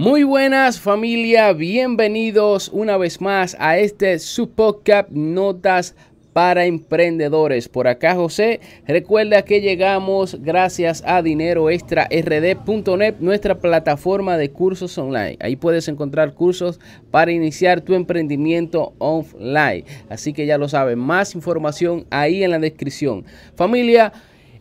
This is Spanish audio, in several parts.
Muy buenas familia, bienvenidos una vez más a este subpodcast Notas para Emprendedores. Por acá José, recuerda que llegamos gracias a Dinero Extra dineroextrard.net, nuestra plataforma de cursos online. Ahí puedes encontrar cursos para iniciar tu emprendimiento online. Así que ya lo saben, más información ahí en la descripción. Familia,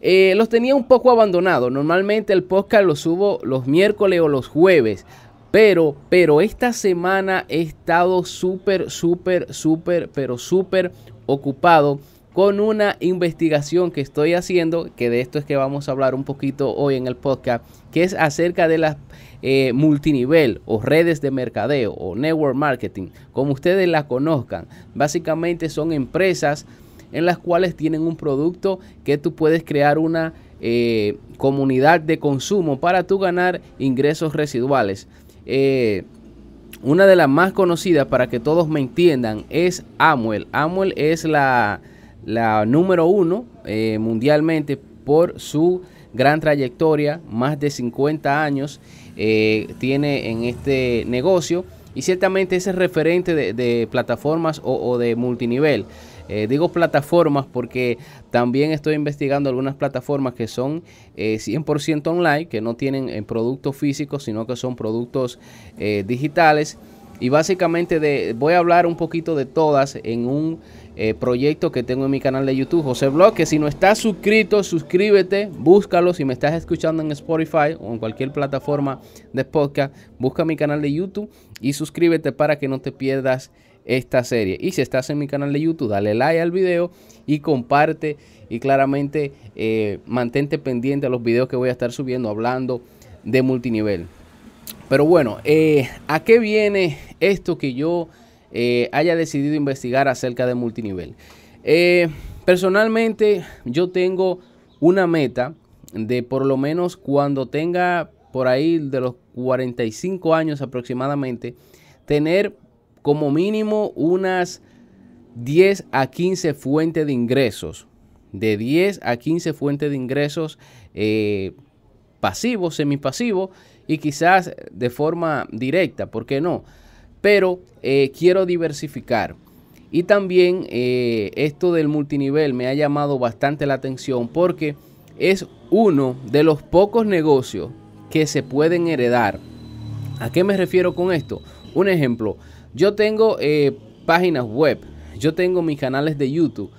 eh, los tenía un poco abandonados. Normalmente el podcast lo subo los miércoles o los jueves. Pero, pero esta semana he estado súper, súper, súper, pero súper ocupado con una investigación que estoy haciendo, que de esto es que vamos a hablar un poquito hoy en el podcast, que es acerca de las eh, multinivel o redes de mercadeo o network marketing, como ustedes la conozcan. Básicamente son empresas en las cuales tienen un producto que tú puedes crear una eh, comunidad de consumo para tú ganar ingresos residuales. Eh, una de las más conocidas para que todos me entiendan es Amuel. Amuel es la, número uno eh, mundialmente por su gran trayectoria, más de 50 años eh, tiene en este negocio y ciertamente es el referente de, plataformas o de multinivel. Eh, digo plataformas porque también estoy investigando algunas plataformas que son 100% eh, online, que no tienen eh, productos físicos, sino que son productos digitales. Y básicamente de, voy a hablar un poquito de todas en un proyecto que tengo en mi canal de YouTube, José Blog, que si no estás suscrito, suscríbete, búscalo. Si me estás escuchando en Spotify o en cualquier plataforma de podcast, busca mi canal de YouTube y suscríbete para que no te pierdas esta serie. Y si estás en mi canal de YouTube, dale like al video y comparte. Y claramente eh, mantente pendiente a los videos que voy a estar subiendo hablando de multinivel. Pero bueno, eh, ¿a qué viene esto que yo eh, haya decidido investigar acerca de multinivel? personalmente yo tengo una meta de por lo menos cuando tenga por ahí de los 45 años aproximadamente, tener como mínimo unas 10 a 15 fuentes de ingresos. De 10 a 15 fuentes de ingresos eh, pasivos, semipasivos y quizás de forma directa, ¿por qué no? Pero eh, quiero diversificar. Y también eh, esto del multinivel me ha llamado bastante la atención porque es uno de los pocos negocios que se pueden heredar. ¿A qué me refiero con esto? Un ejemplo, yo tengo eh, páginas web, yo tengo mis canales de YouTube,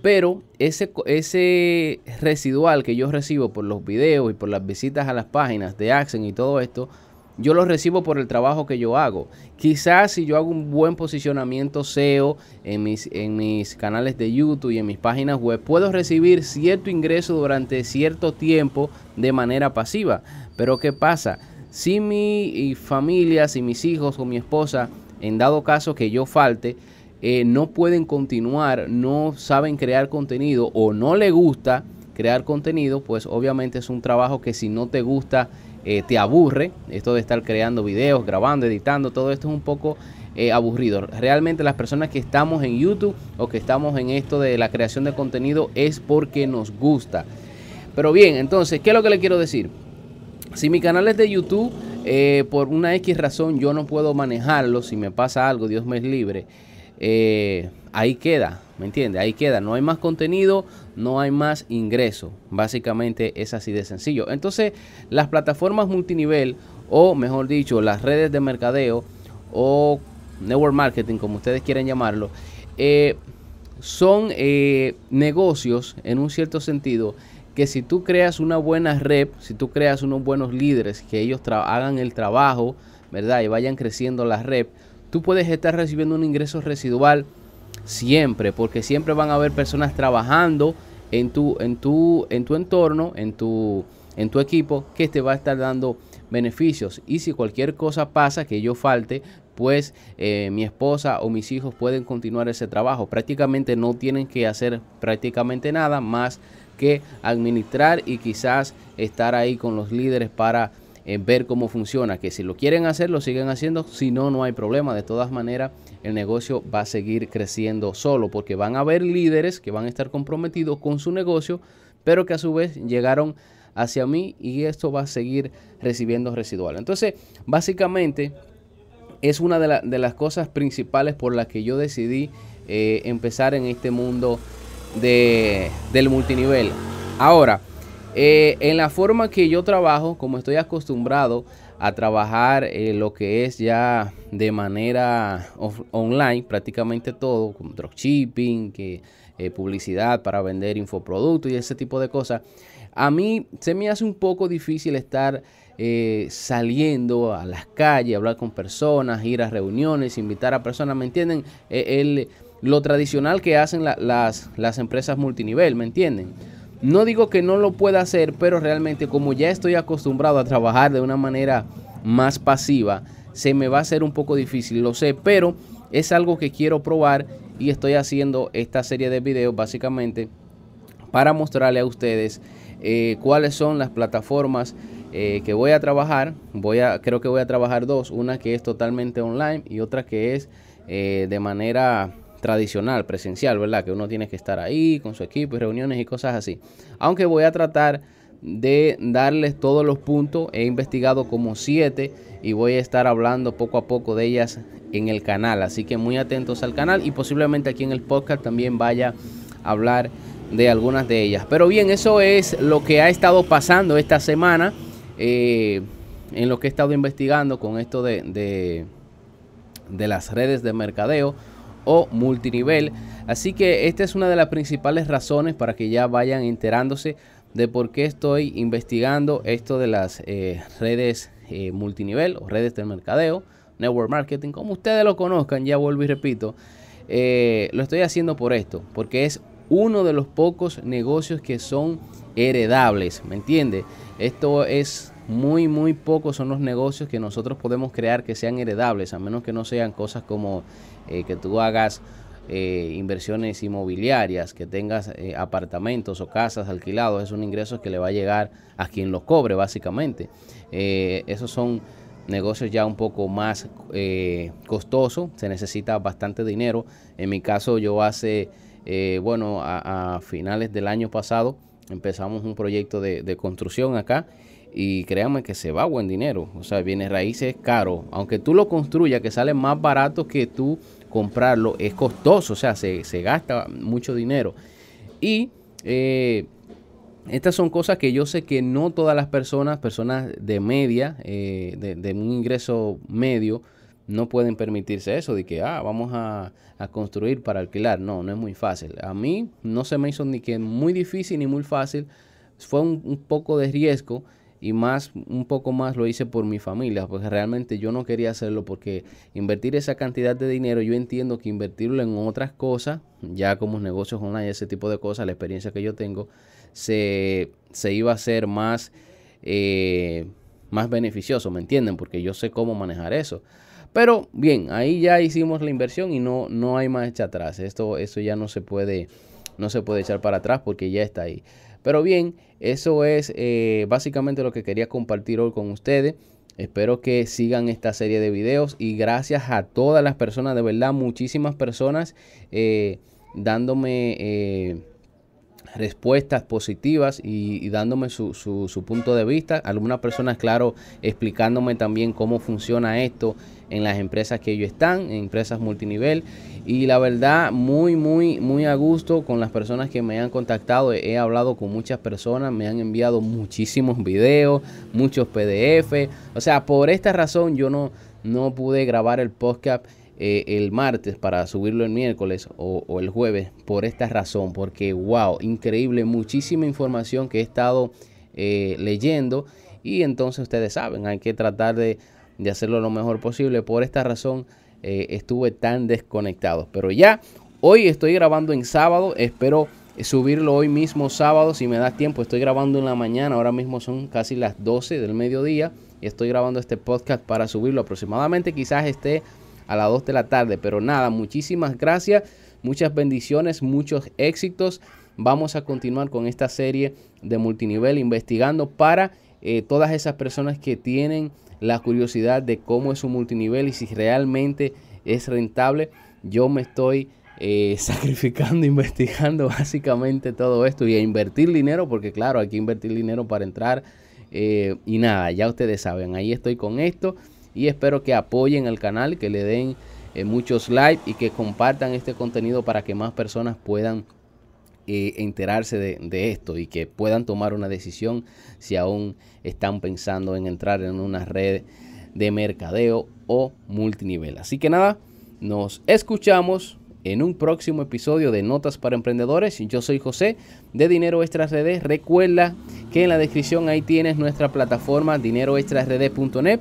pero ese, ese residual que yo recibo por los videos y por las visitas a las páginas de Accent y todo esto, yo lo recibo por el trabajo que yo hago. Quizás si yo hago un buen posicionamiento SEO en mis, en mis canales de YouTube y en mis páginas web, puedo recibir cierto ingreso durante cierto tiempo de manera pasiva. Pero ¿qué pasa? Si mi eh, familia, si mis hijos o mi esposa en dado caso que yo falte, eh, no pueden continuar, no saben crear contenido o no le gusta crear contenido, pues obviamente es un trabajo que si no te gusta, eh, te aburre. Esto de estar creando videos, grabando, editando, todo esto es un poco eh, aburrido. Realmente las personas que estamos en YouTube o que estamos en esto de la creación de contenido es porque nos gusta. Pero bien, entonces, ¿qué es lo que le quiero decir? Si mi canal es de YouTube eh, por una X razón yo no puedo manejarlo, si me pasa algo, Dios me es libre, eh, ahí queda, ¿me entiendes? Ahí queda, no hay más contenido, no hay más ingreso, básicamente es así de sencillo. Entonces, las plataformas multinivel, o mejor dicho, las redes de mercadeo, o network marketing, como ustedes quieren llamarlo, eh, son negocios en un cierto sentido que si tú creas una buena red, si tú creas unos buenos líderes, que ellos hagan el trabajo, ¿verdad? Y vayan creciendo la rep, tú puedes estar recibiendo un ingreso residual siempre, porque siempre van a haber personas trabajando en tu, en tu, en tu entorno, en tu, en tu equipo, que te va a estar dando beneficios. Y si cualquier cosa pasa que yo falte, pues eh, mi esposa o mis hijos pueden continuar ese trabajo. Prácticamente no tienen que hacer prácticamente nada más que administrar y quizás estar ahí con los líderes para eh, ver cómo funciona. Que si lo quieren hacer, lo siguen haciendo. Si no, no hay problema. De todas maneras, el negocio va a seguir creciendo solo porque van a haber líderes que van a estar comprometidos con su negocio, pero que a su vez llegaron hacia mí y esto va a seguir recibiendo residual. Entonces, básicamente es una de, las cosas principales por las que yo decidí eh, empezar en este mundo de, del multinivel. Ahora, eh, en la forma que yo trabajo, como estoy acostumbrado a trabajar eh, lo que es ya de manera online, prácticamente todo, como dropshipping, que, eh, publicidad para vender infoproductos y ese tipo de cosas, a mí se me hace un poco difícil estar saliendo a las calles, hablar con personas, ir a reuniones, invitar a personas, ¿me entienden? E, el lo tradicional que hacen las, las empresas multinivel, ¿me entienden? No digo que no lo pueda hacer, pero realmente como ya estoy acostumbrado a trabajar de una manera más pasiva, se me va a hacer un poco difícil, lo sé, pero es algo que quiero probar y estoy haciendo esta serie de videos básicamente para mostrarle a ustedes eh, cuáles son las plataformas eh, que voy a trabajar. Voy a, creo que voy a trabajar dos, una que es totalmente online y otra que es eh, de manera tradicional, presencial, ¿verdad? Que uno tiene que estar ahí con su equipo y reuniones y cosas así. Aunque voy a tratar de darles todos los puntos. He investigado como siete y voy a estar hablando poco a poco de ellas en el canal. Así que muy atentos al canal y posiblemente aquí en el podcast también vaya a hablar de algunas de ellas. Pero bien, eso es lo que ha estado pasando esta semana. Eh, en lo que he estado investigando con esto de, de las redes de mercadeo multinivel. Así que esta es una de las principales razones para que ya vayan enterándose de por qué estoy investigando esto de las eh, redes eh, multinivel o redes de mercadeo, network marketing, como ustedes lo conozcan, ya vuelvo y repito. Eh, lo estoy haciendo por esto, porque es uno de los pocos negocios que son heredables, ¿me entiende? Esto es muy, muy pocos son los negocios que nosotros podemos crear que sean heredables, a menos que no sean cosas como eh, que tú hagas eh, inversiones inmobiliarias, que tengas eh, apartamentos o casas alquilados, es un ingreso que le va a llegar a quien los cobre, básicamente. esos son negocios ya un poco más costosos, se necesita bastante dinero. En mi caso, yo hace eh, bueno, a, finales del año pasado empezamos un proyecto de, construcción acá y créanme que se va buen dinero. O sea, viene raíces caro. Aunque tú lo construyas, que sale más barato que tú comprarlo, es costoso. O sea, se, gasta mucho dinero. Y eh, estas son cosas que yo sé que no todas las personas, personas de media, eh, de un ingreso medio, no pueden permitirse eso de que, ah, vamos a, construir para alquilar. No, no es muy fácil. A mí no se me hizo ni que muy difícil ni muy fácil. Fue un, poco de riesgo y más, un poco más lo hice por mi familia, porque realmente yo no quería hacerlo porque invertir esa cantidad de dinero, yo entiendo que invertirlo en otras cosas, ya como negocios online, ese tipo de cosas, la experiencia que yo tengo, se, iba a ser más... Eh, más beneficioso, ¿me entienden? Porque yo sé cómo manejar eso. Pero bien, ahí ya hicimos la inversión y no, no hay marcha atrás. Esto, esto ya no se puede no se puede echar para atrás porque ya está ahí. Pero bien, eso es eh, básicamente lo que quería compartir hoy con ustedes. Espero que sigan esta serie de videos y gracias a todas las personas, de verdad, muchísimas personas eh, dándome eh, respuestas positivas y, dándome su, su punto de vista. Algunas personas, claro, explicándome también cómo funciona esto en las empresas que ellos están, en empresas multinivel. Y la verdad, muy, muy, muy a gusto con las personas que me han contactado. He hablado con muchas personas, me han enviado muchísimos videos, muchos PDF. O sea, por esta razón yo no, no pude grabar el podcast eh, el martes para subirlo el miércoles o, el jueves por esta razón, porque wow, increíble, muchísima información que he estado eh, leyendo y entonces ustedes saben, hay que tratar de de hacerlo lo mejor posible. Por esta razón eh, estuve tan desconectado. Pero ya, hoy estoy grabando en sábado. Espero subirlo hoy mismo sábado si me da tiempo. Estoy grabando en la mañana. Ahora mismo son casi las 12 del mediodía. estoy grabando este podcast para subirlo aproximadamente. Quizás esté a las 2 de la tarde. Pero nada, muchísimas gracias. Muchas bendiciones, muchos éxitos. Vamos a continuar con esta serie de multinivel investigando para eh, todas esas personas que tienen la curiosidad de cómo es un multinivel y si realmente es rentable. Yo me estoy eh, sacrificando, investigando básicamente todo esto y a invertir dinero, porque claro, hay que invertir dinero para entrar. Eh, y nada, ya ustedes saben, ahí estoy con esto y espero que apoyen el canal, que le den eh, muchos likes y que compartan este contenido para que más personas puedan eh, enterarse de, esto y que puedan tomar una decisión si aún están pensando en entrar en una red de mercadeo o multinivel. Así que nada, nos escuchamos en un próximo episodio de Notas para Emprendedores. Yo soy José de Dinero Extra RD, Recuerda que en la descripción ahí tienes nuestra plataforma DineroExtrasRD.net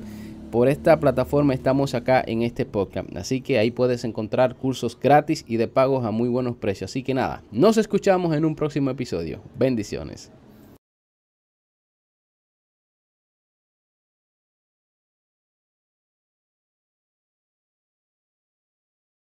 por esta plataforma estamos acá en este podcast. Así que ahí puedes encontrar cursos gratis y de pagos a muy buenos precios. Así que nada, nos escuchamos en un próximo episodio. Bendiciones.